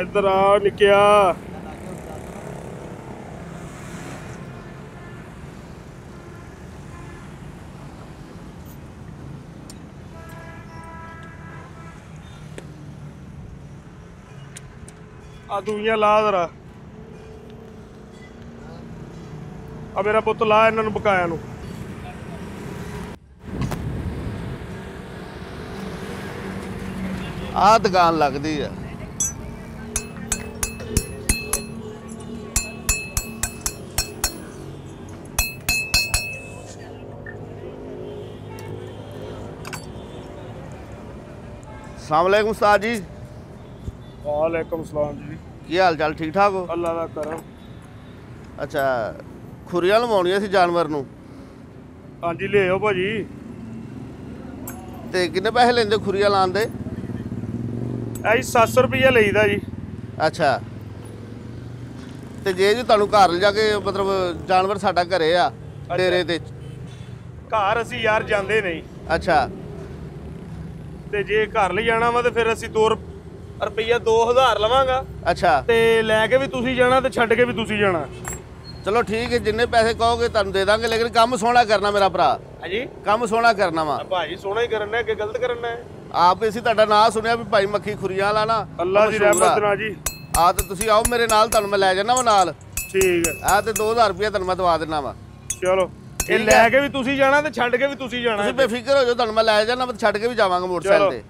ਇੱਧਰ ਆ ਨਿਕਿਆ ਆ ਦੁਨੀਆ ਲਾ ਜ਼ਰਾ ਆ ਮੇਰਾ ਪੁੱਤ ਲਾ ਇਹਨਾਂ ਨੂੰ ਬਕਾਇਆ ਨੂੰ ਆ ਦੁਕਾਨ ਲੱਗਦੀ ਆ ਅਸਲਾਮੁਅਲੈਕੁਮ ਉਸਤਾਦ ਜੀ ਵਾਲੇਕਮ ਸਲਾਮ ਜੀ ਕੀ ਹਾਲ ਚਾਲ ਠੀਕ ਠਾਕ ਹੋ ਅੱਲਾ ਦਾ ਕਰਮ ਅੱਛਾ ਖੁਰੀਆਂ ਲਵਾਉਣੀਆਂ ਸੀ ਜਾਨਵਰ ਨੂੰ ਹਾਂਜੀ ਲੈ ਆਓ ਭਾਜੀ ਤੇ ਕਿੰਨੇ ਪੈਸੇ ਲੈਂਦੇ ਖੁਰੀਆਂ ਲਾਣ ਦੇ ਐ 700 ਰੁਪਏ ਲਈਦਾ ਜੀ ਅੱਛਾ ਤੇ ਜੇ ਜੀ ਤੁਹਾਨੂੰ ਘਰ ਜਾ ਕੇ ਮਤਲਬ ਜਾਨਵਰ ਸਾਡਾ ਘਰੇ ਆ ਡੇਰੇ ਤੇ ਘਰ ਅਸੀਂ ਯਾਰ ਜਾਂਦੇ ਨਹੀਂ ਅੱਛਾ ਤੇ ਜੇ ਘਰ ਲਈ ਜਾਣਾ ਵਾ ਤੇ ਫਿਰ ਅਸੀਂ 2 ਰੁਪਈਆ 2000 ਲਵਾਂਗਾ ਅੱਛਾ ਤੇ ਲੈ ਕੇ ਵੀ ਤੁਸੀਂ ਜਾਣਾ ਤੇ ਛੱਡ ਕੇ ਵੀ ਤੁਸੀਂ ਜਾਣਾ ਚਲੋ ਠੀਕ ਹੈ ਜਿੰਨੇ ਪੈਸੇ ਕਹੋਗੇ ਤੁਹਾਨੂੰ ਦੇ ਦਾਂਗੇ ਲੇਕਿਨ ਕੰਮ ਸੋਹਣਾ ਕਰਨਾ ਮੇਰਾ ਭਰਾ ਹਾਂਜੀ ਕੰਮ ਸੋਹਣਾ ਕਰਨਾ ਵਾ ਭਾਜੀ ਸੋਹਣਾ ਹੀ ਕਰਨਾ ਹੈ ਕਿ ਗਲਤ ਕਰਨਾ ਹੈ ਵੀ ਸੀ ਤੁਹਾਡਾ ਨਾਂ ਸੁਣਿਆ ਵੀ ਭਾਈ ਮੱਖੀ ਖੁਰੀਆਂ ਵਾਲਾ ਨਾ ਅੱਲਾ ਦੀ ਰਹਿਮਤ ਨਾਲ ਜੀ ਆ ਤੇ ਤੁਸੀਂ ਆਓ ਮੇਰੇ ਨਾਲ ਤੁਹਾਨੂੰ ਮੈਂ ਲੈ ਜਾਣਾ ਵਾ ਨਾਲ ਠੀਕ ਹੈ ਆ ਤੇ 2000 ਰੁਪਏ ਤੁਹਾਨੂੰ ਮੈਂ ਦਵਾ ਦੇਣਾ ਵਾ ਚਲੋ ਇਹ ਲੈ ਕੇ ਵੀ ਤੁਸੀਂ ਜਾਣਾ ਤੇ ਛੱਡ ਕੇ ਵੀ ਤੁਸੀਂ ਜਾਣਾ ਤੁਸੀਂ ਬੇਫਿਕਰ ਹੋ ਜਾਓ ਤੁਹਾਨੂੰ ਮੈਂ ਲੈ ਜਾਣਾ ਮੈਂ ਛੱਡ ਕੇ ਵੀ ਜਾਵਾਂਗਾ ਮੋਟਰਸਾਈਕਲ ਤੇ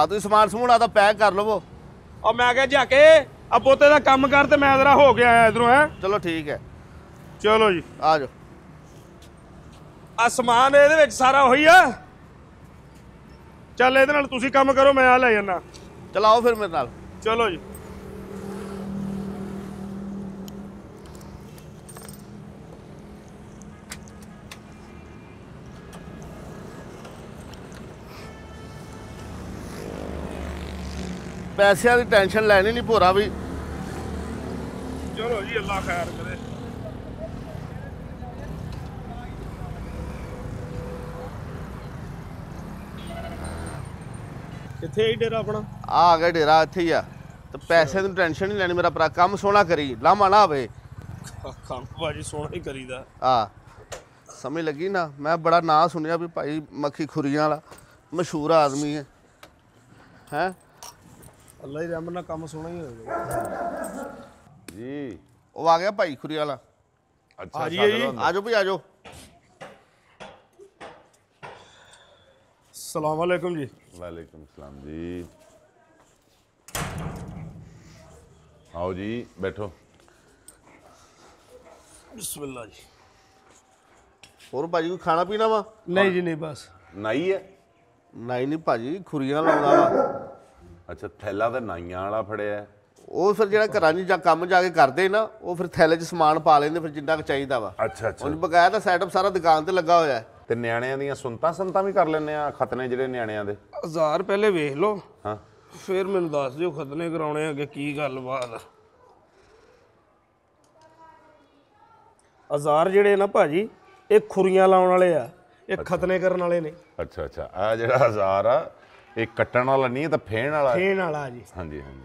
ਆ ਤੁਸੀਂ ਸਮਾਨ ਸਮੂਨ ਦਾ ਪੈਕ ਕਰ ਲਵੋ ਆ ਮੈਂ ਕਿਹਾ ਜਾ ਕੇ ਆ ਪੋਤੇ ਦਾ ਕੰਮ ਕਰ ਤੇ ਮੈਂ ਜ਼ਰਾ ਹੋ ਕੇ ਆਇਆ ਇਧਰੋਂ ਹੈ ਚਲੋ ਠੀਕ ਹੈ ਚਲੋ ਜੀ ਆ ਜਾਓ ਆ ਸਮਾਨ ਇਹਦੇ ਵਿੱਚ ਸਾਰਾ ਉਹੀ ਆ ਚੱਲ ਇਹਦੇ ਨਾਲ ਤੁਸੀਂ ਕੰਮ ਕਰੋ ਮੈਂ ਆ ਲੈ ਜਾਣਾ ਚਲਾਓ ਫਿਰ ਮੇਰੇ ਨਾਲ ਚਲੋ ਜੀ ਪੈਸਿਆਂ ਦੀ ਟੈਨਸ਼ਨ ਲੈਣੀ ਨਹੀਂ ਭੋਰਾ ਵੀ ਚਲੋ ਜੀ ਅੱਲਾ ਖੈਰ ਕਰੇ ਕਿੱਥੇ ਹੀ ਡੇਰਾ ਆਪਣਾ ਆ ਗਿਆ ਡੇਰਾ ਇੱਥੇ ਹੀ ਆ ਤੇ ਪੈਸੇ ਦੀ ਟੈਨਸ਼ਨ ਨਹੀਂ ਲੈਣੀ ਮੇਰਾ ਭਰਾ ਕੰਮ ਸੋਹਣਾ ਕਰੀ ਲਾਮਾ ਨਾ ਹੋਵੇ ਕੰਮ ਭਾਜੀ ਸੋਹਣਾ ਹੀ ਕਰੀਦਾ ਆ ਸਮਝ ਲੱਗੀ ਨਾ ਮੈਂ ਬੜਾ ਨਾਂ ਸੁਣਿਆ ਵੀ ਭਾਈ ਮੱਖੀ ਖੁਰੀਆਂ ਵਾਲਾ ਮਸ਼ਹੂਰ ਆਦਮੀ ਹੈ ਹੈ ਅੱਲਾ ਹੀ ਰਹਿਮਤ ਨਾਲ ਕੰਮ ਸੋਹਣਾ ਹੀ ਹੋਵੇ ਜੀ ਉਹ ਆ ਗਿਆ ਭਾਈ ਖੁਰੀ ਵਾਲਾ ਅੱਛਾ ਆ ਜੀ ਆਜੋ ਭਾਈ ਆਜੋ ਸਲਾਮ ਅਲੈਕਮ ਜੀ ਵਾਲੇਕਮ ਸਲਾਮ ਜੀ ਆਓ ਜੀ ਬੈਠੋ ਬਿਸਮਿਲ੍ਲਾ ਜੀ ਹੋਰ ਭਾਜੀ ਕੋਈ ਖਾਣਾ ਪੀਣਾ ਵਾ ਨਹੀਂ ਜੀ ਨਹੀਂ ਬਸ ਨਹੀਂ ਹੈ ਨਹੀਂ ਨਹੀਂ ਭਾਜੀ ਖੁਰੀਆਂ ਲਾਉਂਦਾ ਵਾ ਅੱਛਾ ਥੈਲਾ ਤਾਂ ਨਾਈਆਂ ਵਾਲਾ ਫੜਿਆ ਉਹ ਫਿਰ ਜਿਹੜਾ ਘਰਾਂ 'ਚ ਜਾਂ ਕੰਮ ਜਾ ਕੇ ਕਰਦੇ ਨਾ ਉਹ ਫਿਰ ਥੈਲੇ 'ਚ ਸਮਾਨ ਪਾ ਲੈਂਦੇ ਫਿਰ ਜਿੰਨਾ ਕੁ ਚਾਹੀਦਾ ਵਾ ਅੱਛਾ ਅੱਛਾ ਹੁਣ ਬਕਾਇਆ ਤਾਂ ਸੈਟਅਪ ਸਾਰਾ ਦੁਕਾਨ ਤੇ ਲੱਗਾ ਹੋਇਆ ਤੇ ਨਿਆਣਿਆਂ ਦੀਆਂ ਸੁਨਤਾਂ ਸੰਤਾਂ ਵੀ ਕਰ ਲੈਂਦੇ ਆ ਖਤਨੇ ਜਿਹੜੇ ਨਿਆਣਿਆਂ ਦੇ ਹਜ਼ਾਰ ਪਹਿਲੇ ਵੇਖ ਲਓ ਹਾਂ ਫਿਰ ਮੈਨੂੰ ਦੱਸ ਦਿਓ ਖਤਨੇ ਕਰਾਉਣੇ ਆ ਕਿ ਕੀ ਗੱਲਬਾਤ ਆ ਹਜ਼ਾਰ ਜਿਹੜੇ ਨਾ ਭਾਜੀ ਇਹ ਖੁਰੀਆਂ ਲਾਉਣ ਵਾਲੇ ਆ ਇਹ ਖਤਨੇ ਕਰਨ ਵਾਲੇ ਨੇ ਅੱਛਾ ਅੱਛਾ ਆ ਜਿਹੜਾ ਹਜ਼ਾਰ ਆ ਇਹ ਕੱਟਣ ਵਾਲਾ ਨਹੀਂ ਇਹ ਤਾਂ ਫੇਣ ਵਾਲਾ ਫੇਣ ਵਾਲਾ ਜੀ ਹਾਂਜੀ ਹਾਂਜੀ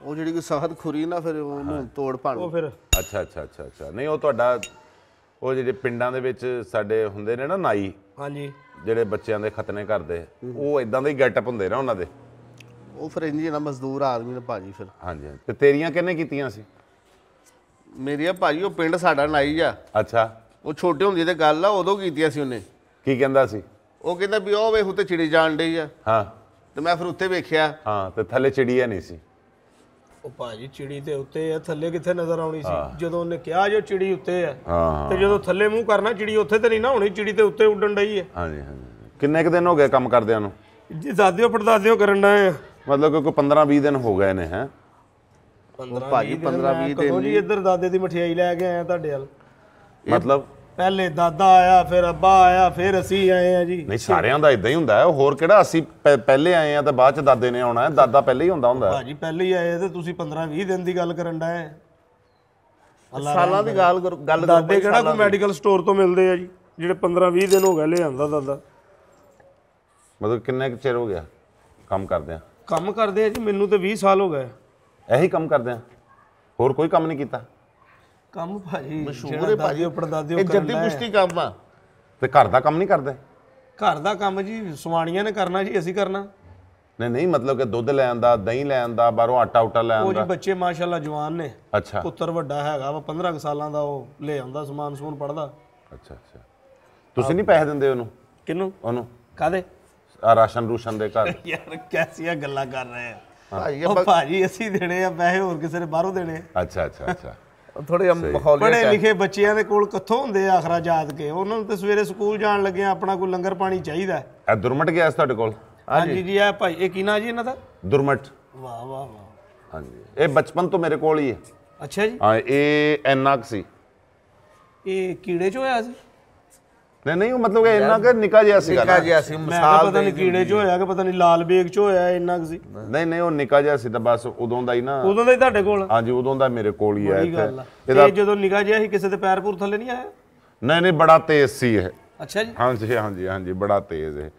ਉਹ ਜਿਹੜੀ ਕੋ ਸਾਹਦ ਖੁਰੀ ਨਾ ਫਿਰ ਉਹਨੂੰ ਤੋੜ ਉਹ ਫਿਰ ਅੱਛਾ ਅੱਛਾ ਅੱਛਾ ਅੱਛਾ ਨਹੀਂ ਉਹ ਤੁਹਾਡਾ ਉਹ ਜਿਹੜੇ ਪਿੰਡਾਂ ਦੇ ਵਿੱਚ ਸਾਡੇ ਹੁੰਦੇ ਨੇ ਨਾ ਨਾਈ ਹਾਂਜੀ ਜਿਹੜੇ ਬੱਚਿਆਂ ਦੇ ਖਤਨੇ ਕਰਦੇ ਉਹ ਇਦਾਂ ਦੇ ਹੀ ਗੈਟਅਪ ਹੁੰਦੇ ਨਾ ਉਹਨਾਂ ਦੇ ਉਹ ਫਿਰ ਇੰਜ ਜਿਹੜਾ ਮਜ਼ਦੂਰ ਆਦਮੀ ਨੇ ਭਾਜੀ ਫਿਰ ਹਾਂਜੀ ਤੇ ਤੇਰੀਆਂ ਕਿੰਨੇ ਕੀਤੀਆਂ ਸੀ ਮੇਰੀਆ ਭਾਜੀ ਉਹ ਪਿੰਡ ਸਾਡਾ ਨਾਈ ਆ ਅੱਛਾ ਉਹ ਛੋਟੇ ਹੁੰਦੇ ਤੇ ਗੱਲ ਆ ਉਦੋਂ ਕੀਤੀਆਂ ਸੀ ਉਹਨੇ ਕੀ ਕਹਿੰਦਾ ਸੀ ਉਹ ਕਹਿੰਦਾ ਵੀ ਉਹ ਵੇ ਉੱਤੇ ਚਿੜੀ ਜਾਣ ਡਈ ਆ ਹਾਂ ਤੇ ਮੈਂ ਫਿਰ ਉੱਤੇ ਵੇਖਿਆ ਹਾਂ ਤੇ ਥੱਲੇ ਚਿੜੀਆ ਨਹੀਂ ਸੀ ਉਹ ਭਾਜੀ ਚਿੜੀ ਤੇ ਉੱਤੇ ਆ ਥੱਲੇ ਕਿੱਥੇ ਨਜ਼ਰ ਆਉਣੀ ਸੀ ਜਦੋਂ ਉਹਨੇ ਕਿਹਾ ਜੋ ਚਿੜੀ ਉੱਤੇ ਆ ਤੇ ਜਦੋਂ ਥੱਲੇ ਮੂੰਹ ਕਰਨਾ ਚਿੜੀ ਉੱਥੇ ਤੇ ਨਹੀਂ ਨਾ ਹੋਣੀ ਚਿੜੀ ਤੇ ਉੱਤੇ ਉੱਡਣ ਡਈ ਹੈ ਹਾਂਜੀ ਹਾਂਜੀ ਕਿੰਨੇ ਕ ਦਿਨ ਹੋ ਗਏ ਕੰਮ ਕਰਦਿਆਂ ਨੂੰ ਜੀ ਦਾਦਿਓ ਪੜਦਾਦਿਓ ਕਰਨ ਦਾ ਆ ਮਤਲਬ ਕਿ ਕੋਈ 15 20 ਦਿਨ ਹੋ ਗਏ ਨੇ ਹੈ 15 ਭਾਜੀ 15 20 ਦਿਨ ਜੀ ਇੱਧਰ ਦਾਦੇ ਦੀ ਮਠਿਆਈ ਲੈ ਕੇ ਆਇਆ ਤੁਹਾਡੇ ਵੱਲ ਮਤਲਬ ਪਹਿਲੇ ਦਾਦਾ ਆਇਆ ਫਿਰ ਅੱਬਾ ਆਇਆ ਫਿਰ ਅਸੀਂ ਆਏ ਆ ਜੀ ਨਹੀਂ ਸਾਰਿਆਂ ਦਾ ਇਦਾਂ ਹੀ ਹੁੰਦਾ ਹੈ ਹੋਰ ਕਿਹੜਾ ਅਸੀਂ ਪਹਿਲੇ ਆਏ ਆ ਤੇ ਬਾਅਦ ਚ ਦਾਦੇ ਨੇ ਆਉਣਾ ਹੈ ਦਾਦਾ ਪਹਿਲੇ ਹੀ ਹੁੰਦਾ ਹੁੰਦਾ ਭਾਜੀ ਪਹਿਲੇ ਹੀ ਆਏ ਤੇ ਤੁਸੀਂ 15 20 ਦਿਨ ਦੀ ਗੱਲ ਕਰਨ ਦਾ ਹੈ ਸਾਲਾਂ ਦੀ ਗੱਲ ਗੱਲ ਦਾਦੇ ਕਿਹੜਾ ਕੋਈ ਮੈਡੀਕਲ ਸਟੋਰ ਤੋਂ ਮਿਲਦੇ ਆ ਜੀ ਜਿਹੜੇ 15 20 ਦਿਨ ਹੋ ਗਏ ਲੈ ਆਂਦਾ ਦਾਦਾ ਮਤਲਬ ਕਿੰਨੇ ਚਿਰ ਹੋ ਗਿਆ ਕੰਮ ਕਰਦੇ ਆ ਕੰਮ ਕਰਦੇ ਆ ਜੀ ਮੈਨੂੰ ਤੇ 20 ਸਾਲ ਹੋ ਗਏ ਇਹੀ ਕੰਮ ਕਰਦੇ ਆ ਹੋਰ ਕੋਈ ਕੰਮ ਨਹੀਂ ਕੀਤਾ ਕੰਮ ਭਾਜੀ ਮਸ਼ਹੂਰ ਹੈ ਭਾਜੀ ਉੱਪਰ ਦਾਦੇ ਉਹ ਜੱਦੀ ਪੁਸ਼ਤੀ ਕੰਮ ਆ ਤੇ ਘਰ ਦਾ ਕੰਮ ਨਹੀਂ ਕਰਦਾ ਘਰ ਦਾ ਕੰਮ ਜੀ ਸੁਵਾਣੀਆਂ ਨੇ ਕਰਨਾ ਜੀ ਅਸੀਂ ਕਰਨਾ ਨਹੀਂ ਨਹੀਂ ਮਤਲਬ ਕਿ ਦੁੱਧ ਲੈ ਆਂਦਾ ਦਹੀਂ ਲੈ ਆਂਦਾ ਬਾਹਰੋਂ ਆਟਾ ਉਟਾ ਲੈ ਆਂਦਾ ਉਹ ਜੀ ਬੱਚੇ ਮਾਸ਼ਾਅੱਲਾ ਜਵਾਨ ਨੇ ਅੱਛਾ ਪੁੱਤਰ ਵੱਡਾ ਹੈਗਾ ਵਾ 15 ਸਾਲਾਂ ਦਾ ਉਹ ਲੈ ਆਂਦਾ ਸਮਾਨ ਸੂਨ ਪੜਦਾ ਅੱਛਾ ਅੱਛਾ ਤੁਸੀਂ ਨਹੀਂ ਪੈਸੇ ਦਿੰਦੇ ਉਹਨੂੰ ਕਿਨੂੰ ਉਹਨੂੰ ਕਾਦੇ ਆ ਰਾਸ਼ਨ ਰੂਸ਼ਨ ਦੇ ਘਰ ਯਾਰ ਕੈਸੀਆਂ ਗੱਲਾਂ ਕਰ ਰਹੇ ਆ ਭਾਜੀ ਭਾਜੀ ਅਸੀਂ ਦੇਣੇ ਆ ਪੈਸੇ ਹੋਰ ਕਿਸੇ ਨੇ ਬਾਹਰੋਂ ਦੇਣੇ ਅੱਛਾ ਅੱਛਾ ਅੱਛਾ ਥੋੜੇ ਜਿਹਾ ਮਖੌਲੀਆ ਪੜੇ ਲਿਖੇ ਬੱਚਿਆਂ ਦੇ ਕੋਲ ਕਿੱਥੋਂ ਹੁੰਦੇ ਆ ਅਖਰਾਜਾਤ ਕੇ ਉਹਨਾਂ ਨੂੰ ਤੇ ਸਵੇਰੇ ਸਕੂਲ ਜਾਣ ਲੱਗੇ ਆਪਣਾ ਕੋਈ ਲੰਗਰ ਪਾਣੀ ਚਾਹੀਦਾ ਐ ਦੁਰਮਟ ਗਿਆ ਤੁਹਾਡੇ ਕੋਲ ਹਾਂਜੀ ਜੀ ਆ ਭਾਈ ਇਹ ਕਿਨਾ ਜੀ ਇਹਨਾਂ ਦਾ ਦੁਰਮਟ ਵਾਹ ਵਾਹ ਵਾਹ ਹਾਂਜੀ ਇਹ ਬਚਪਨ ਤੋਂ ਮੇਰੇ ਕੋਲ ਹੀ ਹੈ ਅੱਛਾ ਜੀ ਹਾਂ ਇਹ ਐਨਾਕ ਸੀ ਇਹ ਕੀੜੇ ਚ ਹੋਇਆ ਸੀ ਨਹੀਂ ਨਹੀਂ ਉਹ ਮਤਲਬ ਕਿ ਇੰਨਾ ਕਿ ਨਿਕਾ ਜਿਆ ਸੀਗਾ ਨਿਕਾ ਜਿਆ ਸੀ ਮਿਸਾਲ ਪਤਾ ਨਹੀਂ ਕੀੜੇ ਚ ਹੋਇਆ ਕਿ ਪਤਾ ਨਹੀਂ ਲਾਲ ਬੇਗ ਚ ਹੋਇਆ ਇੰਨਾ ਕਿ ਸੀ ਨਹੀਂ ਨਹੀਂ ਉਹ ਨਿਕਾ ਜਿਆ ਸੀ ਤਾਂ ਬਸ ਉਦੋਂ ਦਾ ਹੀ ਨਾ ਉਦੋਂ ਦਾ ਹੀ ਤੁਹਾਡੇ ਕੋਲ ਹਾਂਜੀ ਉਦੋਂ ਦਾ ਮੇਰੇ ਕੋਲ ਹੀ ਆਇਆ ਇੱਥੇ ਇਹ ਜਦੋਂ ਨਿਕਾ ਜਿਆ ਸੀ ਕਿਸੇ ਦੇ ਪੈਰ ਪੂਰ ਥੱਲੇ ਨਹੀਂ ਆਇਆ ਨਹੀਂ ਨਹੀਂ ਬੜਾ ਤੇਜ਼ ਸੀ ਇਹ ਅੱਛਾ ਜੀ ਹਾਂਜੀ ਹਾਂਜੀ ਹਾਂਜੀ ਬੜਾ ਤੇਜ਼ ਹੈ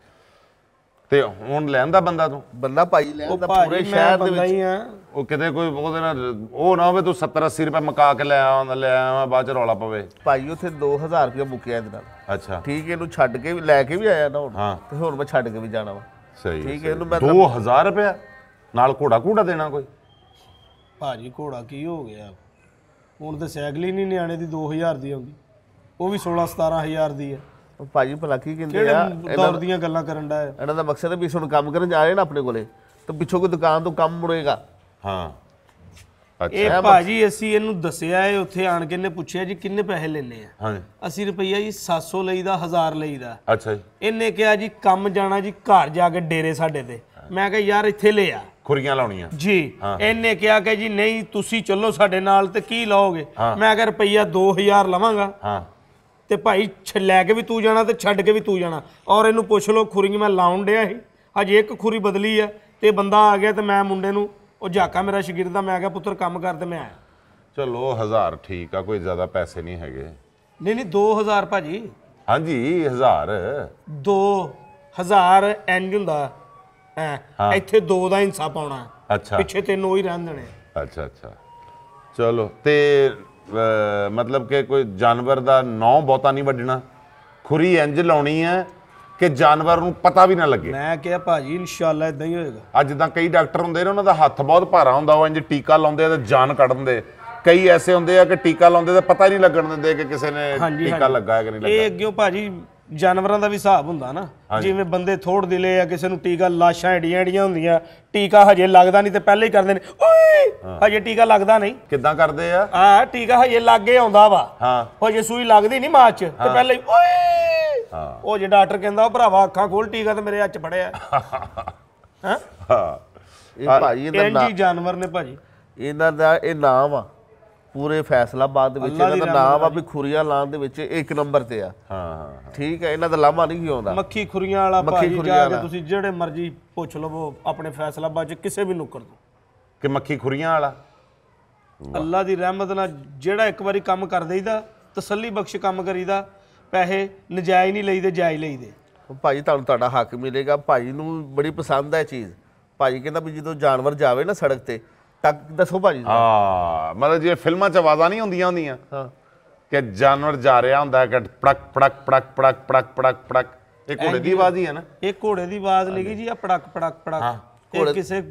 ਤੇ ਹੁਣ ਲੈਣ ਦਾ ਬੰਦਾ ਤੂੰ ਬੰਦਾ ਭਾਈ ਲੈਣ ਦਾ ਪੂਰੇ ਸ਼ਹਿਰ ਦੇ ਵਿੱਚ ਉਹ ਕਿਤੇ ਕੋਈ ਉਹਦੇ ਨਾਲ ਉਹ ਨਾ ਹੋਵੇ ਤੂੰ 70 80 ਰੁਪਏ ਮਕਾ ਕੇ ਲੈ ਆਉਂਦਾ ਲੈ ਆਵਾਂ ਬਾਅਦ ਚ ਰੌਲਾ ਪਵੇ ਭਾਈ ਉੱਥੇ 2000 ਰੁਪਏ ਮੁੱਕਿਆ ਇਹਦੇ ਨਾਲ ਅੱਛਾ ਠੀਕ ਇਹਨੂੰ ਛੱਡ ਕੇ ਵੀ ਲੈ ਕੇ ਵੀ ਆਇਆ ਨਾ ਹੁਣ ਤੇ ਹੁਣ ਮੈਂ ਛੱਡ ਕੇ ਵੀ ਜਾਣਾ ਵਾ ਸਹੀ ਠੀਕ ਹੈ ਇਹਨੂੰ ਮੈਂ 2000 ਰੁਪਏ ਨਾਲ ਘੋੜਾ ਘੂੜਾ ਦੇਣਾ ਕੋਈ ਭਾਜੀ ਘੋੜਾ ਕੀ ਹੋ ਗਿਆ ਹੁਣ ਤੇ ਸਾਈਕਲ ਹੀ ਨਹੀਂ ਨਿਆਣੇ ਦੀ 2000 ਦੀ ਆਉਂਦੀ ਉਹ ਵੀ 16 17000 ਦੀ ਹੈ ਭਾਜੀ ਭਲਾ ਕੀ ਕਹਿੰਦੇ ਆ ਦੌਰ ਦੀਆਂ ਗੱਲਾਂ ਕਰਨ ਦਾ ਇਹਨਾਂ ਦਾ ਮਕਸਦ ਵੀ ਇਸ ਕੰਮ ਕਰਨ ਜਾ ਰਹੇ ਨਾ ਆਪਣੇ ਕੋਲੇ ਤਾਂ ਪਿੱਛੋਂ ਕੋਈ ਦੁਕਾਨ ਤੋਂ ਕੰਮ ਮੁੜੇਗਾ ਹਾਂ ਇਹ ਭਾਜੀ ਅਸੀਂ ਇਹਨੂੰ ਦੱਸਿਆ ਏ ਉੱਥੇ ਆਣ ਕੇ ਨੇ ਪੁੱਛਿਆ ਜੀ ਕਿੰਨੇ ਪੈਸੇ ਲੈਣੇ ਆ ਹਾਂਜੀ ਅਸੀਂ ਰੁਪਈਆ ਜੀ 700 ਲਈਦਾ 1000 ਲਈਦਾ ਅੱਛਾ ਜੀ ਇਹਨੇ ਕਿਹਾ ਜੀ ਕੰਮ ਜਾਣਾ ਜੀ ਘਰ ਜਾ ਕੇ ਡੇਰੇ ਸਾਡੇ ਤੇ ਮੈਂ ਕਿਹਾ ਯਾਰ ਇੱਥੇ ਲੈ ਆ ਖੁਰੀਆਂ ਲਾਉਣੀਆਂ ਜੀ ਇਹਨੇ ਕਿਹਾ ਕਿ ਜੀ ਨਹੀਂ ਤੁਸੀਂ ਚੱਲੋ ਸਾਡੇ ਨਾਲ ਤੇ ਕੀ ਲਾਓਗੇ ਮੈਂ ਕਿਹਾ ਰੁਪਈਆ 2000 ਲਵਾਂਗਾ ਹਾਂ ਤੇ ਭਾਈ ਲੈ ਕੇ ਵੀ ਤੂੰ ਜਾਣਾ ਤੇ ਛੱਡ ਕੇ ਵੀ ਤੂੰ ਜਾਣਾ ਔਰ ਇਹਨੂੰ ਪੁੱਛ ਲਓ ਖੁਰੀ ਮੈਂ ਲਾਉਣ ਡਿਆ ਸੀ ਹਜੇ ਇੱਕ ਖੁਰੀ ਬਦਲੀ ਆ ਤੇ ਬੰਦਾ ਆ ਗਿਆ ਤੇ ਮੈਂ ਮੁੰਡੇ ਨੂੰ ਉਹ ਜਾਕਾ ਮੇਰਾ ਸ਼ਾਗਿਰਦ ਦਾ ਮੈਂ ਆ ਗਿਆ ਪੁੱਤਰ ਕੰਮ ਕਰ ਤੇ ਮੈਂ ਆਇਆ ਚਲੋ 1000 ਠੀਕ ਆ ਕੋਈ ਜ਼ਿਆਦਾ ਪੈਸੇ ਨਹੀਂ ਹੈਗੇ ਨਹੀਂ ਨਹੀਂ 2000 ਭਾਜੀ ਹਾਂਜੀ 1000 2000 ਇੰਜ ਹੁੰਦਾ ਹੈ ਇੱਥੇ 2 ਦਾ ਹਿੱਸਾ ਪਾਉਣਾ ਅੱਛਾ ਪਿੱਛੇ ਤੈਨੂੰ ਉਹੀ ਰਹਿਣ ਦੇਣੇ ਅੱਛਾ ਅੱਛਾ ਚਲੋ ਤੇ ਮਤਲਬ ਕਿ ਕੋਈ ਜਾਨਵਰ ਦਾ ਨੌ ਬਹੁਤਾ ਨਹੀਂ ਵੱਢਣਾ ਖੁਰੀ ਇੰਜ ਲਾਉਣੀ ਹੈ ਕਿ ਜਾਨਵਰ ਨੂੰ ਪਤਾ ਵੀ ਨਾ ਲੱਗੇ ਮੈਂ ਕਿਹਾ ਭਾਜੀ ਇਨਸ਼ਾਅੱਲਾ ਇਦਾਂ ਹੀ ਹੋਏਗਾ ਅੱਜ ਤਾਂ ਕਈ ਡਾਕਟਰ ਹੁੰਦੇ ਨੇ ਉਹਨਾਂ ਦਾ ਹੱਥ ਬਹੁਤ ਭਾਰਾ ਹੁੰਦਾ ਉਹ ਇੰਜ ਟੀਕਾ ਲਾਉਂਦੇ ਆ ਤੇ ਜਾਨ ਕੱਢ ਦਿੰਦੇ ਕਈ ਐਸੇ ਹੁੰਦੇ ਆ ਕਿ ਟੀਕਾ ਲਾਉਂਦੇ ਤੇ ਪਤਾ ਹੀ ਨਹੀਂ ਲੱਗਣ ਦਿੰਦੇ ਕਿ ਕਿਸੇ ਨੇ ਟੀਕਾ ਲੱਗਾ ਹੈ ਕਿ ਨਹੀਂ ਲੱਗਾ ਇਹ ਅੱਗਿਓ ਭਾਜੀ ਜਾਨਵਰਾਂ ਦਾ ਵੀ ਹਿਸਾਬ ਹੁੰਦਾ ਨਾ ਜਿਵੇਂ ਬੰਦੇ ਥੋੜ ਦਿਲੇ ਆ ਕਿਸੇ ਨੂੰ ਟੀਕਾ ਲਾਸ਼ਾਂ ਏਡੀਆਂ ਏਡੀਆਂ ਹੁੰਦੀਆਂ ਟੀਕਾ ਹਜੇ ਲੱਗਦਾ ਨਹੀਂ ਤੇ ਪਹਿਲੇ ਹੀ ਕਰਦੇ ਨੇ ਓਏ ਹਜੇ ਟੀਕਾ ਲੱਗਦਾ ਨਹੀਂ ਕਿੱਦਾਂ ਕਰਦੇ ਆ ਹਾਂ ਟੀਕਾ ਹਜੇ ਲੱਗੇ ਆਉਂਦਾ ਵਾ ਹਾਂ ਹਜੇ ਸੂਈ ਲੱਗਦੀ ਨਹੀਂ ਮਾਚ ਤੇ ਪਹਿਲੇ ਹੀ ਓਏ ਹਾਂ ਉਹ ਜੇ ਡਾਕਟਰ ਕਹਿੰਦਾ ਉਹ ਭਰਾਵਾ ਅੱਖਾਂ ਖੋਲ ਟੀਕਾ ਤੇ ਮੇਰੇ ਪੜਿਆ ਫੜਿਆ ਹਾਂ ਇਹ ਭਾਜੀ ਇਹਦਾ ਨਾਮ ਜਾਨਵਰ ਨੇ ਭਾਜੀ ਇਹਨਾਂ ਦਾ ਇਹ ਨਾਮ ਆ ਪੂਰੇ ਫੈਸਲਾਬਾਦ ਦੇ ਵਿੱਚ ਇਹਨਾਂ ਦਾ ਨਾਮ ਆ ਵੀ ਖੁਰੀਆਂ ਲਾਣ ਦੇ ਵਿੱਚ ਇੱਕ ਨੰਬਰ ਤੇ ਆ ਹਾਂ ਠੀਕ ਹੈ ਇਹਨਾਂ ਦਾ ਲਾਮਾ ਨਹੀਂ ਕਿਉਂ ਆਉਂਦਾ ਮੱਖੀ ਖੁਰੀਆਂ ਵਾਲਾ ਭਾਈ ਜਾ ਕੇ ਤੁਸੀਂ ਜਿਹੜੇ ਮਰਜ਼ੀ ਪੁੱਛ ਲਵੋ ਆਪਣੇ ਫੈਸਲਾਬਾਦ 'ਚ ਕਿਸੇ ਵੀ ਨੁਕਰ ਤੋਂ ਕਿ ਮੱਖੀ ਖੁਰੀਆਂ ਵਾਲਾ ਅੱਲਾ ਦੀ ਰਹਿਮਤ ਨਾਲ ਜਿਹੜਾ ਇੱਕ ਵਾਰੀ ਕੰਮ ਕਰ ਦੇਈਦਾ ਤਸੱਲੀ ਬਖਸ਼ ਕੰਮ ਕਰੀਦਾ ਪੈਸੇ ਨਜਾਇਜ਼ ਨਹੀਂ ਲਈਦੇ ਜਾਇਜ਼ ਲਈਦੇ ਭਾਈ ਤੁਹਾਨੂੰ ਤੁਹਾਡਾ ਹੱਕ ਮਿਲੇਗਾ ਭਾਈ ਨੂੰ ਬੜੀ ਪਸੰਦ ਹੈ ਚੀਜ਼ ਭਾਈ ਕਹਿੰਦਾ ਵੀ ਜਦੋਂ ਜਾਨਵਰ ਜਾਵੇ ਨਾ ਸੜਕ ਤੇ ਤੱਕ ਦੱਸੋ ਭਾਜੀ ਹਾਂ ਮਤਲਬ ਜੇ ਫਿਲਮਾਂ 'ਚ ਆਵਾਜ਼ਾਂ ਨਹੀਂ ਹੁੰਦੀਆਂ ਹੁੰਦੀਆਂ ਹਾਂ ਕਿ ਜਾਨਵਰ ਜਾ ਰਿਹਾ ਹੁੰਦਾ ਕਿ ਪੜਕ ਪੜਕ ਪੜਕ ਪੜਕ ਪੜਕ ਪੜਕ ਪੜਕ ਇਹ ਘੋੜੇ ਦੀ ਆਵਾਜ਼ ਹੀ ਹੈ ਨਾ ਇਹ ਘੋੜੇ ਦੀ ਆਵਾਜ਼ ਲੱਗੀ ਜੀ ਆ ਪੜਕ ਪੜਕ ਪੜਕ ਇਹ ਕਿਸੇ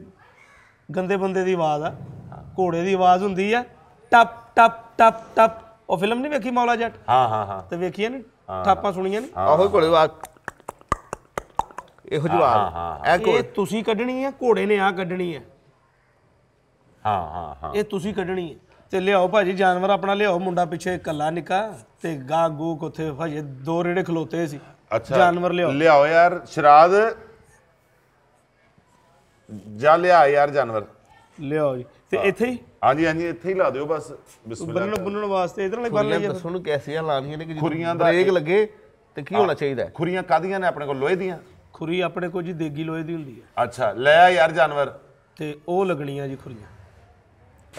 ਗੰਦੇ ਬੰਦੇ ਦੀ ਆਵਾਜ਼ ਆ ਘੋੜੇ ਦੀ ਆਵਾਜ਼ ਹੁੰਦੀ ਆ ਟਪ ਟਪ ਟਪ ਟਪ ਉਹ ਫਿਲਮ ਨਹੀਂ ਵੇਖੀ ਮੌਲਾ ਜੱਟ ਹਾਂ ਹਾਂ ਹਾਂ ਤੇ ਵੇਖੀ ਨਹੀਂ ਥਾਪਾਂ ਸੁਣੀਆਂ ਨਹੀਂ ਆਹੋ ਘੋੜੇ ਆਵਾਜ਼ ਇਹੋ ਆ ਇਹ ਤੁਸੀਂ ਕੱਢਣੀ ਆ ਘੋੜੇ ਨੇ ਆ ਕੱਢਣੀ ਆ ਹਾਂ ਹਾਂ ਇਹ ਤੁਸੀਂ ਕੱਢਣੀ ਹੈ ਤੇ ਲਿਆਓ ਭਾਜੀ ਜਾਨਵਰ ਆਪਣਾ ਲਿਆਓ ਮੁੰਡਾ ਪਿੱਛੇ ਇਕੱਲਾ ਨਿਕਾ ਤੇ ਗਾ ਗੂ ਕੋਥੇ ਭਾਜੀ ਦੋ ਰੇੜੇ ਖਲੋਤੇ ਸੀ ਅੱਛਾ ਜਾਨਵਰ ਲਿਆਓ ਲਿਆਓ ਯਾਰ ਸ਼ਰਾਦ ਜਾ ਲਿਆ ਯਾਰ ਜਾਨਵਰ ਲਿਆਓ ਜੀ ਤੇ ਇੱਥੇ ਹੀ ਹਾਂਜੀ ਹਾਂਜੀ ਇੱਥੇ ਹੀ ਲਾ ਦਿਓ ਬਸ ਬਿਸਮਿਲ੍ਲਾ ਬੰਨਣ ਬੁੰਨਣ ਵਾਸਤੇ ਇਧਰ ਵਾਲੇ ਗੱਲ ਯਾਰ ਜੇ ਤੁਹਾਨੂੰ ਕੈਸੀਆਂ ਲਾਣੀਆਂ ਨੇ ਕਿ ਖੁਰੀਆਂ ਦਾ ਬ੍ਰੇਕ ਲੱਗੇ ਤੇ ਕੀ ਹੋਣਾ ਚਾਹੀਦਾ ਖੁਰੀਆਂ ਕਾਦੀਆਂ ਨੇ ਆਪਣੇ ਕੋਲ ਲੋਹੇ ਦੀਆਂ ਖੁਰੀ ਆਪਣੇ ਕੋਲ ਜੀ ਦੇਗੀ ਲੋਹੇ ਦੀ ਹੁੰਦੀ ਹੈ ਅੱਛਾ ਲੈ ਆ ਯਾਰ ਜਾਨਵਰ ਤੇ ਉਹ ਲਗਣੀਆਂ ਜੀ ਖੁਰੀਆਂ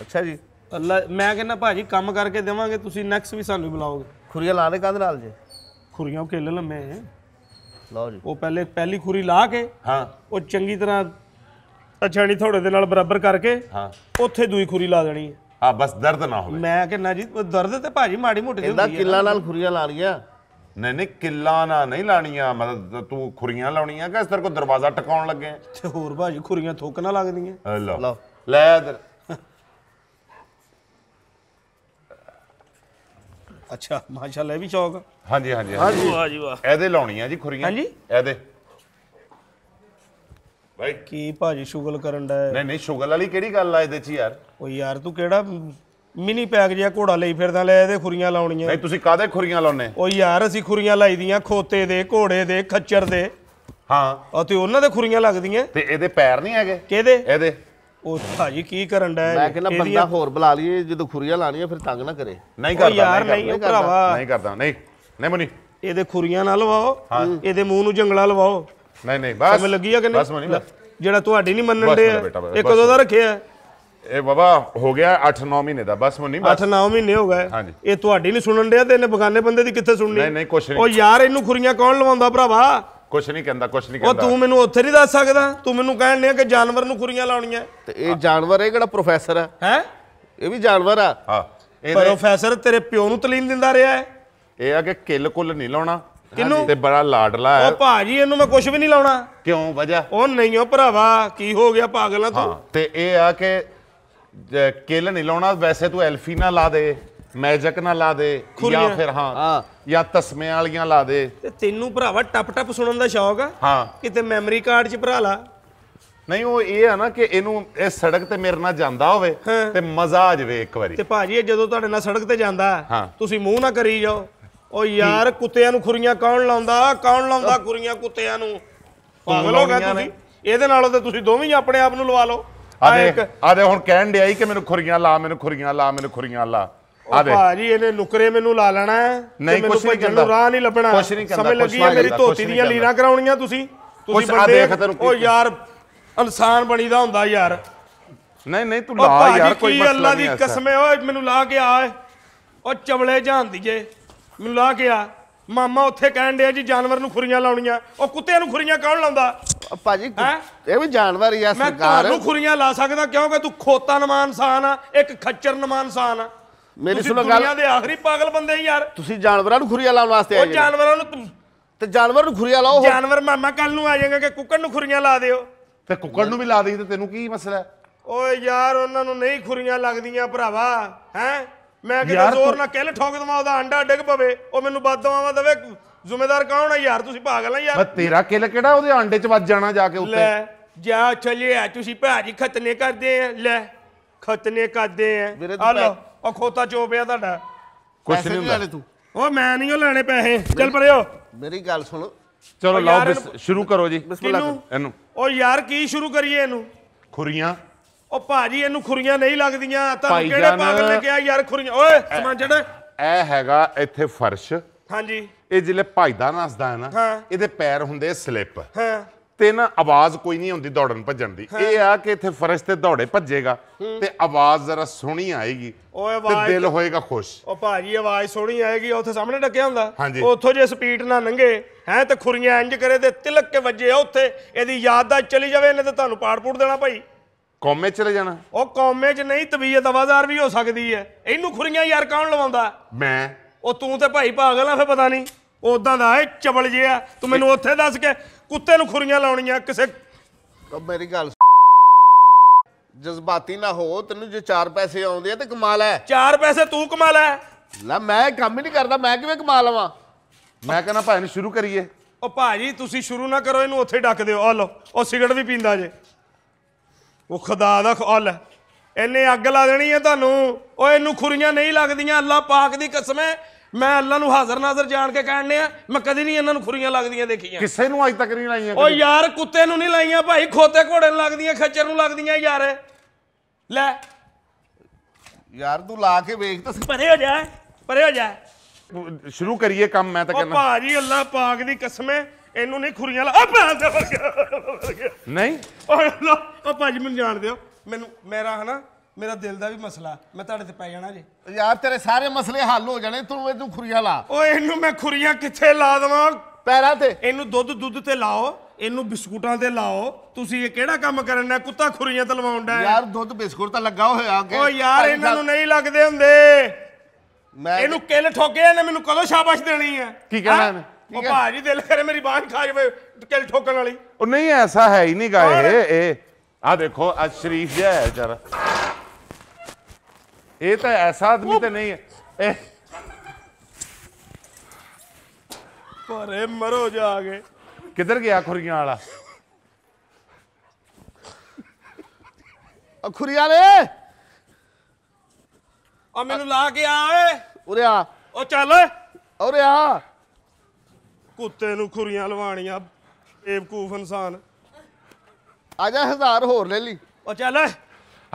ਅੱਛਾ ਜੀ ਅੱਲਾ ਮੈਂ ਕਹਿੰਦਾ ਭਾਜੀ ਕੰਮ ਕਰਕੇ ਦੇਵਾਂਗੇ ਤੁਸੀਂ ਨੈਕਸਟ ਵੀ ਸਾਨੂੰ ਬੁਲਾਓਗੇ ਖੁਰੀਆ ਲਾ ਦੇ ਕਦ ਨਾਲ ਜੇ ਖੁਰੀਆਂ ਖੇਲ ਲੰਮੇ ਲਓ ਜੀ ਉਹ ਪਹਿਲੇ ਪਹਿਲੀ ਖੁਰੀ ਲਾ ਕੇ ਹਾਂ ਉਹ ਚੰਗੀ ਤਰ੍ਹਾਂ ਅਛਾਣੀ ਥੋੜੇ ਦੇ ਨਾਲ ਬਰਾਬਰ ਕਰਕੇ ਹਾਂ ਉੱਥੇ ਦੂਈ ਖੁਰੀ ਲਾ ਦੇਣੀ ਹੈ ਹਾਂ ਬਸ ਦਰਦ ਨਾ ਹੋਵੇ ਮੈਂ ਕਹਿੰਦਾ ਜੀ ਦਰਦ ਤੇ ਭਾਜੀ ਮਾੜੀ ਮੋਟੀ ਹੁੰਦੀ ਹੈ ਕਿੱਲਾ ਨਾਲ ਖੁਰੀਆਂ ਲਾ ਲਿਆ ਨਹੀਂ ਨਹੀਂ ਕਿੱਲਾ ਨਾ ਨਹੀਂ ਲਾਣੀਆਂ ਮਤਲਬ ਤੂੰ ਖੁਰੀਆਂ ਲਾਉਣੀਆਂ ਕਿ ਇਸ ਤਰ੍ਹਾਂ ਕੋ ਦਰਵਾਜ਼ਾ ਟਕਾਉਣ ਲੱਗੇ ਤੇ ਹੋਰ ਭਾਜੀ ਖੁਰੀਆਂ ਥੋਕ ਨਾ ਲੱਗਦੀਆਂ ਲਓ ਲੈ ਇਧਰ ਅੱਛਾ ਮਾਸ਼ਾਅੱਲਾ ਇਹ ਵੀ ਸ਼ੌਕ ਆ। ਹਾਂਜੀ ਹਾਂਜੀ ਹਾਂਜੀ ਵਾਹ ਜੀ ਵਾਹ ਇਹਦੇ ਲਾਉਣੀ ਆ ਜੀ ਖੁਰੀਆਂ ਹਾਂਜੀ? ਇਹਦੇ ਬਾਈ ਕੀ ਭਾਜੀ ਸ਼ੁਗਲ ਕਰਨ ਦਾ ਨਹੀਂ ਨਹੀਂ ਸ਼ੁਗਲ ਵਾਲੀ ਕਿਹੜੀ ਗੱਲ ਆ ਇਹਦੇ 'ਚ ਯਾਰ ਓ ਯਾਰ ਤੂੰ ਕਿਹੜਾ ਮਿਨੀ ਪੈਕ ਜਿਹਾ ਘੋੜਾ ਲਈ ਫਿਰਦਾ ਲੈ ਇਹਦੇ ਖੁਰੀਆਂ ਲਾਉਣੀਆਂ ਨਹੀਂ ਤੁਸੀਂ ਕਾਦੇ ਖੁਰੀਆਂ ਲਾਉਨੇ ਓ ਯਾਰ ਅਸੀਂ ਖੁਰੀਆਂ ਲਾਈਦੀਆਂ ਖੋਤੇ ਦੇ ਘੋੜੇ ਦੇ ਖੱਚਰ ਦੇ ਹਾਂ ਆ ਤੇ ਉਹਨਾਂ ਦੇ ਖੁਰੀਆਂ ਲੱਗਦੀਆਂ ਤੇ ਇਹਦੇ ਪੈਰ ਨਹੀਂ ਹੈਗੇ ਕਿਹਦੇ ਇਹਦੇ ਉਹ ਭਾਜੀ ਕੀ ਕਰਨ ਦਾ ਮੈਂ ਕਹਿੰਦਾ ਬੰਦਾ ਹੋਰ ਬੁਲਾ ਲਈਏ ਜਦੋਂ ਖੁਰੀਆਂ ਲਾਣੀਆਂ ਫਿਰ ਤੰਗ ਨਾ ਕਰੇ ਨਹੀਂ ਕਰਦਾ ਯਾਰ ਨਹੀਂ ਭਰਾਵਾ ਨਹੀਂ ਕਰਦਾ ਨਹੀਂ ਨਹੀਂ ਮਨੀ ਇਹਦੇ ਖੁਰੀਆਂ ਨਾ ਲਵਾਓ ਇਹਦੇ ਮੂੰਹ ਨੂੰ ਜੰਗਲਾ ਲਵਾਓ ਨਹੀਂ ਨਹੀਂ ਬਸ ਸਮਝ ਲੱਗੀ ਆ ਕਿ ਨਹੀਂ ਬਸ ਮਨੀ ਜਿਹੜਾ ਤੁਹਾਡੀ ਨਹੀਂ ਮੰਨਣ ਦੇ ਇਹ ਕਦੋਂ ਦਾ ਰੱਖਿਆ ਇਹ ਬਾਬਾ ਹੋ ਗਿਆ 8-9 ਮਹੀਨੇ ਦਾ ਬਸ ਮਨੀ ਨਹੀਂ ਬਸ 8-9 ਮਹੀਨੇ ਹੋ ਗਏ ਇਹ ਤੁਹਾਡੀ ਨਹੀਂ ਸੁਣਨ ਦੇ ਤੇ ਇਹਨੇ ਬਗਾਨੇ ਬੰਦੇ ਦੀ ਕਿੱਥੇ ਸੁਣਨੀ ਨਹੀਂ ਨਹੀਂ ਕੁਛ ਨਹੀਂ ਉਹ ਯਾਰ ਇਹਨੂੰ ਖੁਰੀਆਂ ਕੌਣ ਲਵਾਉਂਦਾ ਭਰਾਵਾ ਕੁਝ ਨਹੀਂ ਕਹਿੰਦਾ ਕੁਝ ਨਹੀਂ ਉਹ ਕਹਿੰਦਾ ਤੂੰ ਮੈਨੂੰ ਉੱਥੇ ਨਹੀਂ ਦੱਸ ਸਕਦਾ ਤੂੰ ਮੈਨੂੰ ਕਹਿਣ ਲਿਆ ਕਿ ਜਾਨਵਰ ਨੂੰ ਖੁਰੀਆਂ ਲਾਉਣੀਆਂ ਤੇ ਇਹ ਜਾਨਵਰ ਇਹ ਕਿਹੜਾ ਪ੍ਰੋਫੈਸਰ ਆ ਹੈ ਇਹ ਵੀ ਜਾਨਵਰ ਆ ਹਾਂ ਪ੍ਰੋਫੈਸਰ ਤੇਰੇ ਪਿਓ ਨੂੰ ਤਲੀਨ ਦਿੰਦਾ ਰਿਹਾ ਹੈ ਇਹ ਆ ਕਿ ਕਿੱਲ ਕੁੱਲ ਨਹੀਂ ਲਾਉਣਾ ਕਿੰਨੂੰ ਤੇ ਬੜਾ ਲਾਡਲਾ ਹੈ ਉਹ ਭਾਜੀ ਇਹਨੂੰ ਮੈਂ ਕੁਝ ਵੀ ਨਹੀਂ ਲਾਉਣਾ ਕਿਉਂ ਵਜਾ ਉਹ ਨਹੀਂ ਉਹ ਭਰਾਵਾ ਕੀ ਹੋ ਗਿਆ ਪਾਗਲ ਆ ਤੂੰ ਤੇ ਇਹ ਆ ਕਿ ਕਿੱਲ ਨਹੀਂ ਲਾਉਣਾ ਵੈਸੇ ਤੂੰ ਐਲਫੀਨਾ ਲਾ ਦੇ ਮੈਜਿਕ ਨਾ ਲਾ ਦੇ ਜਾਂ ਫਿਰ ਹਾਂ ਜਾਂ ਤਸਮੇ ਵਾਲੀਆਂ ਲਾ ਦੇ ਤੇ ਤੈਨੂੰ ਭਰਾਵਾ ਟਪ ਟਪ ਸੁਣਨ ਦਾ ਸ਼ੌਕ ਆ ਹਾਂ ਕਿਤੇ ਮੈਮਰੀ ਕਾਰਡ 'ਚ ਭਰਾ ਲਾ ਨਹੀਂ ਉਹ ਇਹ ਆ ਨਾ ਕਿ ਇਹਨੂੰ ਇਹ ਸੜਕ ਤੇ ਮੇਰੇ ਨਾਲ ਜਾਂਦਾ ਹੋਵੇ ਤੇ ਮਜ਼ਾ ਆ ਜਾਵੇ ਇੱਕ ਵਾਰੀ ਤੇ ਭਾਜੀ ਇਹ ਜਦੋਂ ਤੁਹਾਡੇ ਨਾਲ ਸੜਕ ਤੇ ਜਾਂਦਾ ਤੁਸੀਂ ਮੂੰਹ ਨਾ ਕਰੀ ਜਾਓ ਉਹ ਯਾਰ ਕੁੱਤਿਆਂ ਨੂੰ ਖੁਰੀਆਂ ਕੌਣ ਲਾਉਂਦਾ ਕੌਣ ਲਾਉਂਦਾ ਖੁਰੀਆਂ ਕੁੱਤਿਆਂ ਨੂੰ ਪਾਗਲ ਹੋ ਗਿਆ ਤੁਸੀਂ ਇਹਦੇ ਨਾਲੋਂ ਤੇ ਤੁਸੀਂ ਦੋਵੇਂ ਹੀ ਆਪਣੇ ਆਪ ਨੂੰ ਲਵਾ ਲਓ ਆ ਆ ਦੇ ਹੁਣ ਕਹਿਣ ਡਿਆ ਹੀ ਕਿ ਮੈਨੂੰ ਖੁਰੀਆਂ ਲਾ ਮੈਨੂੰ ਖੁਰੀਆਂ ਲਾ ਮੈਨੂੰ ਖੁਰੀਆਂ ਲਾ ਆ ਭਾਜੀ ਇਹਨੇ ਨੁਕਰੇ ਮੈਨੂੰ ਲਾ ਲੈਣਾ ਨਹੀਂ ਕੁਛ ਨਹੀਂ ਕਰਦਾ ਰਾਹ ਨਹੀਂ ਲੱਭਣਾ ਕੁਛ ਨਹੀਂ ਕਰਦਾ ਸਮਝ ਲੱਗੀ ਹੈ ਮੇਰੀ ਧੋਤੀ ਦੀਆਂ ਲੀਰਾਂ ਕਰਾਉਣੀਆਂ ਤੁਸੀਂ ਤੁਸੀਂ ਬੰਦੇ ਉਹ ਯਾਰ ਇਨਸਾਨ ਬਣੀਦਾ ਹੁੰਦਾ ਯਾਰ ਨਹੀਂ ਨਹੀਂ ਤੂੰ ਲਾ ਯਾਰ ਕੋਈ ਮਸਲਾ ਨਹੀਂ ਅੱਲਾ ਦੀ ਕਸਮ ਹੈ ਓਏ ਮੈਨੂੰ ਲਾ ਕੇ ਆ ਓ ਚਵਲੇ ਜਾਂਦੀ ਏ ਮੈਨੂੰ ਲਾ ਕੇ ਆ ਮਾਮਾ ਉੱਥੇ ਕਹਿਣ ਡਿਆ ਜੀ ਜਾਨਵਰ ਨੂੰ ਖੁਰੀਆਂ ਲਾਉਣੀਆਂ ਉਹ ਕੁੱਤਿਆਂ ਨੂੰ ਖੁਰੀਆਂ ਕੌਣ ਲਾਉਂਦਾ ਭਾਜੀ ਇਹ ਵੀ ਜਾਨਵਰ ਹੀ ਆ ਸਰਕਾਰ ਮੈਂ ਤੁਹਾਨੂੰ ਖੁਰੀਆਂ ਲਾ ਸਕਦਾ ਕਿਉਂਕਿ ਤੂੰ ਖੋਤਾ ਨਮਾਨ ਇਨਸਾਨ ਆ ਇੱਕ ਖੱਚਰ ਨਮਾਨ ਇਨਸਾਨ ਆ ਮੇਰੀ ਸੁਣੋ ਗੱਲ ਦੁਨੀਆ ਦੇ ਆਖਰੀ ਪਾਗਲ ਬੰਦੇ ਯਾਰ ਤੁਸੀਂ ਜਾਨਵਰਾਂ ਨੂੰ ਖੁਰੀਆ ਲਾਉਣ ਵਾਸਤੇ ਆਏ ਉਹ ਜਾਨਵਰਾਂ ਨੂੰ ਤੇ ਜਾਨਵਰ ਨੂੰ ਖੁਰੀਆ ਲਾਓ ਜਾਨਵਰ ਮਾਮਾ ਕੱਲ ਨੂੰ ਆ ਜਾਏਗਾ ਕਿ ਕੁੱਕੜ ਨੂੰ ਖੁਰੀਆਂ ਲਾ ਦਿਓ ਤੇ ਕੁੱਕੜ ਨੂੰ ਵੀ ਲਾ ਦੇਈ ਤੇ ਤੈਨੂੰ ਕੀ ਮਸਲਾ ਓਏ ਯਾਰ ਉਹਨਾਂ ਨੂੰ ਨਹੀਂ ਖੁਰੀਆਂ ਲੱਗਦੀਆਂ ਭਰਾਵਾ ਹੈ ਮੈਂ ਕਿਹਾ ਜ਼ੋਰ ਨਾਲ ਲੈ ਠੋਕ ਦਵਾਂ ਉਹਦਾ ਅੰਡਾ ਡਿੱਗ ਪਵੇ ਉਹ ਮੈਨੂੰ ਦਵਾਵਾ ਦਵੇ ਜ਼ਿੰਮੇਦਾਰ ਕੌਣ ਹੈ ਯਾਰ ਤੁਸੀਂ ਪਾਗਲ ਆ ਯਾਰ ਤੇਰਾ ਕਿਲ ਕਿਹੜਾ ਉਹਦੇ ਅੰਡੇ 'ਚ ਵੱਜ ਜਾਣਾ ਜਾ ਕੇ ਉੱਤੇ ਲੈ ਜਾ ਚਲਿਆ ਤੁਸੀਂ ਭਾਜੀ ਖਤਨੇ ਕਰਦੇ ਆ ਲੈ ਖਤਨੇ ਕਰਦੇ ਆ ਆ ਲੋ ਉਹ ਖੋਤਾ ਪਿਆ ਤੁਹਾਡਾ ਕੁਛ ਨਹੀਂ ਹੁੰਦਾ ਤੂੰ ਉਹ ਮੈਂ ਨਹੀਂ ਉਹ ਲੈਣੇ ਪੈਸੇ ਚੱਲ ਪਰਿਓ ਮੇਰੀ ਗੱਲ ਸੁਣ ਚਲੋ ਲਓ ਸ਼ੁਰੂ ਕਰੋ ਜੀ ਬਿਸਮਿਲ੍ਲਾ ਇਹਨੂੰ ਉਹ ਯਾਰ ਕੀ ਸ਼ੁਰੂ ਕਰੀਏ ਇਹਨੂੰ ਖੁਰੀਆਂ ਉਹ ਭਾਜੀ ਇਹਨੂੰ ਖੁਰੀਆਂ ਨਹੀਂ ਲੱਗਦੀਆਂ ਤੁਹਾਨੂੰ ਕਿਹੜੇ ਪਾਗਲ ਨੇ ਕਿਹਾ ਯਾਰ ਖੁਰੀਆਂ ਓਏ ਸਮਾਂਜੜ ਇਹ ਹੈਗਾ ਇੱਥੇ ਫਰਸ਼ ਹਾਂਜੀ ਇਹ ਜਿਲੇ ਭਜਦਾ ਨਸਦਾ ਹੈ ਨਾ ਇਹਦੇ ਪੈਰ ਹੁੰਦੇ ਸਲਿੱਪ ਹਾਂ ਤੇ ਨਾ ਆਵਾਜ਼ ਕੋਈ ਨਹੀਂ ਹੁੰਦੀ ਦੌੜਨ ਭੱਜਣ ਦੀ ਇਹ ਆ ਕਿ ਇੱਥੇ ਫਰਸ਼ ਤੇ ਦੌੜੇ ਭੱਜੇਗਾ ਤੇ ਆਵਾਜ਼ ਜ਼ਰਾ ਸੋਹਣੀ ਆਏਗੀ ਤੇ ਦਿਲ ਹੋਏਗਾ ਖੁਸ਼ ਉਹ ਭਾਜੀ ਆਵਾਜ਼ ਸੋਹਣੀ ਆਏਗੀ ਉੱਥੇ ਸਾਹਮਣੇ ਡੱਕਿਆ ਹੁੰਦਾ ਉੱਥੋਂ ਜੇ ਸਪੀਡ ਨਾ ਲੰਘੇ ਹੈ ਤੇ ਖੁਰੀਆਂ ਇੰਜ ਕਰੇ ਤੇ ਤਿਲਕ ਕੇ ਵੱਜੇ ਉੱਥੇ ਇਹਦੀ ਯਾਦ ਦਾ ਚਲੀ ਜਾਵੇ ਇਹਨੇ ਤੇ ਤੁਹਾਨੂੰ ਪਾੜਪੂੜ ਦੇਣਾ ਭਾਈ ਕੌਮੇ ਚਲੇ ਜਾਣਾ ਉਹ ਕੌਮੇ 'ਚ ਨਹੀਂ ਤਬੀਅਤ ਆਵਾਜ਼ਾਰ ਵੀ ਹੋ ਸਕਦੀ ਹੈ ਇਹਨੂੰ ਖੁਰੀਆਂ ਯਾਰ ਕੌਣ ਲਵਾਉਂਦਾ ਮੈਂ ਉਹ ਤੂੰ ਤੇ ਭਾਈ ਪਾਗਲ ਆ ਫੇ ਪਤਾ ਨਹੀਂ ਉਦਾਂ ਦਾ ਹੈ ਚਵਲ ਜਿਹਾ ਤੂੰ ਮੈਨੂੰ ਉੱਥੇ ਦੱਸ ਕੇ ਕੁੱਤੇ ਨੂੰ ਖੁਰੀਆਂ ਲਾਉਣੀਆਂ ਕਿਸੇ ਉਹ ਮੇਰੀ ਗੱਲ ਜਜ਼ਬਾਤੀ ਨਾ ਹੋ ਤੈਨੂੰ ਜੇ ਚਾਰ ਪੈਸੇ ਆਉਂਦੇ ਆ ਤੇ ਕਮਾ ਲੈ ਚਾਰ ਪੈਸੇ ਤੂੰ ਕਮਾ ਲੈ ਲੈ ਮੈਂ ਕੰਮ ਹੀ ਨਹੀਂ ਕਰਦਾ ਮੈਂ ਕਿਵੇਂ ਕਮਾ ਲਵਾਂ ਮੈਂ ਕਹਿੰਦਾ ਭਾਈ ਨੂੰ ਸ਼ੁਰੂ ਕਰੀਏ ਉਹ ਭਾਜੀ ਤੁਸੀਂ ਸ਼ੁਰੂ ਨਾ ਕਰੋ ਇਹਨੂੰ ਉੱਥੇ ਡੱਕ ਦਿਓ ਆ ਲਓ ਉਹ ਸਿਗਰਟ ਵੀ ਪੀਂਦਾ ਜੇ ਉਹ ਖੁਦਾ ਦਾ ਖੌਲ ਇਹਨੇ ਅੱਗ ਲਾ ਦੇਣੀ ਹੈ ਤੁਹਾਨੂੰ ਓਏ ਇਹਨੂੰ ਖੁਰੀਆਂ ਨਹੀਂ ਲੱਗਦੀਆਂ ਅੱਲਾ ਪਾਕ ਦੀ ਕਸਮ ਹੈ ਮੈਂ ਅੱਲਾ ਨੂੰ ਹਾਜ਼ਰ ਨਾਜ਼ਰ ਜਾਣ ਕੇ ਕਹਿਣ ਆ ਮੈਂ ਕਦੀ ਨਹੀਂ ਇਹਨਾਂ ਨੂੰ ਖੁਰੀਆਂ ਲੱਗਦੀਆਂ ਦੇਖੀਆਂ ਕਿਸੇ ਨੂੰ ਅੱਜ ਤੱਕ ਨਹੀਂ ਲਾਈਆਂ ਓ ਯਾਰ ਕੁੱਤੇ ਨੂੰ ਨਹੀਂ ਲਾਈਆਂ ਭਾਈ ਖੋਤੇ ਘੋੜੇ ਨੂੰ ਲੱਗਦੀਆਂ ਖੱਚਰ ਨੂੰ ਲੱਗਦੀਆਂ ਯਾਰ ਲੈ ਯਾਰ ਤੂੰ ਲਾ ਕੇ ਵੇਖ ਤਾਂ ਪਰੇ ਹੋ ਜਾ ਪਰੇ ਹੋ ਜਾ ਸ਼ੁਰੂ ਕਰੀਏ ਕੰਮ ਮੈਂ ਤਾਂ ਕਹਿੰਦਾ ਓ ਭਾਜੀ ਅੱਲਾ ਪਾਕ ਦੀ ਕਸਮੇ ਇਹਨੂੰ ਨਹੀਂ ਖੁਰੀਆਂ ਲਾ ਆ ਭੈਣ ਦੇ ਵਰਗਾ ਨਹੀਂ ਓ ਭਾਜੀ ਮੈਨੂੰ ਜਾਣ ਦਿਓ ਮੈਨੂੰ ਮੇਰਾ ਹਨਾ ਮੇਰਾ ਦਿਲ ਦਾ ਵੀ ਮਸਲਾ ਮੈਂ ਤੁਹਾਡੇ ਤੇ ਪੈ ਜਾਣਾ ਜੇ ਯਾਰ ਤੇਰੇ ਸਾਰੇ ਮਸਲੇ ਹੱਲ ਹੋ ਜਾਣੇ ਤੂੰ ਇਹਨੂੰ ਖੁਰੀਆਂ ਲਾ ਓਏ ਇਹਨੂੰ ਮੈਂ ਖੁਰੀਆਂ ਕਿੱਥੇ ਲਾ ਦਵਾਂ ਪੈਰਾਂ ਤੇ ਇਹਨੂੰ ਦੁੱਧ ਦੁੱਧ ਤੇ ਲਾਓ ਇਹਨੂੰ ਬਿਸਕੁਟਾਂ ਤੇ ਲਾਓ ਤੁਸੀਂ ਇਹ ਕਿਹੜਾ ਕੰਮ ਕਰਨਾ ਕੁੱਤਾ ਖੁਰੀਆਂ ਤੇ ਯਾਰ ਦੁੱਧ ਬਿਸਕੁਟ ਤਾਂ ਲੱਗਾ ਹੋਇਆ ਅੱਗੇ ਓ ਯਾਰ ਇਹਨਾਂ ਨੂੰ ਨਹੀਂ ਲੱਗਦੇ ਹੁੰਦੇ ਮੈਂ ਇਹਨੂੰ ਕਿੱਲ ਠੋਕਿਆ ਨੇ ਮੈਨੂੰ ਕਦੋਂ ਸ਼ਾਬਾਸ਼ ਦੇਣੀ ਹੈ ਕੀ ਕਹਿਣਾ ਹੈ ਉਹ ਭਾਜੀ ਦਿਲ ਕਰੇ ਮੇਰੀ ਬਾਹ ਖਾ ਜਵੇ ਕਿੱਲ ਠੋਕਣ ਵਾਲੀ ਉਹ ਨਹੀਂ ਐਸਾ ਹੈ ਹੀ ਨਹੀਂ ਗਾਏ ਇਹ ਆ ਦੇਖੋ ਅਸ਼ਰੀਫ ਜੀ ਜਿਹਾ ਹੈ ਜਰਾ ਇਹ ਤਾਂ ਐਸਾ ਆਦਮੀ ਤਾਂ ਨਹੀਂ ਹੈ ਪਰੇ ਮਰੋ ਜਾ ਕੇ ਕਿੱਧਰ ਗਿਆ ਖੁਰੀਆਂ ਵਾਲਾ ਆ ਖੁਰੀਆਂ ਨੇ ਆ ਮੈਨੂੰ ਲਾ ਕੇ ਆ ਓਏ ਉਰੇ ਆ ਉਹ ਚੱਲ ਉਰੇ ਆ ਕੁੱਤੇ ਨੂੰ ਖੁਰੀਆਂ ਲਵਾਣੀਆਂ ਬੇਵਕੂਫ ਇਨਸਾਨ ਆ ਜਾ ਹਜ਼ਾਰ ਹੋਰ ਲੈ ਲਈ ਉਹ ਚੱਲ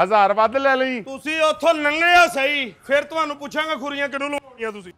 ਹਜ਼ਾਰ ਵੱਧ ਲੈ ਲਈ ਤੁਸੀਂ ਉੱਥੋਂ ਲੰਘਿਆ ਸਹੀ ਫਿਰ ਤੁਹਾਨੂੰ ਪੁੱਛਾਂਗਾ ਖੁਰੀਆਂ ਕਿਹਨੂੰ ਲਵਾਉਣੀਆਂ ਤੁਸੀਂ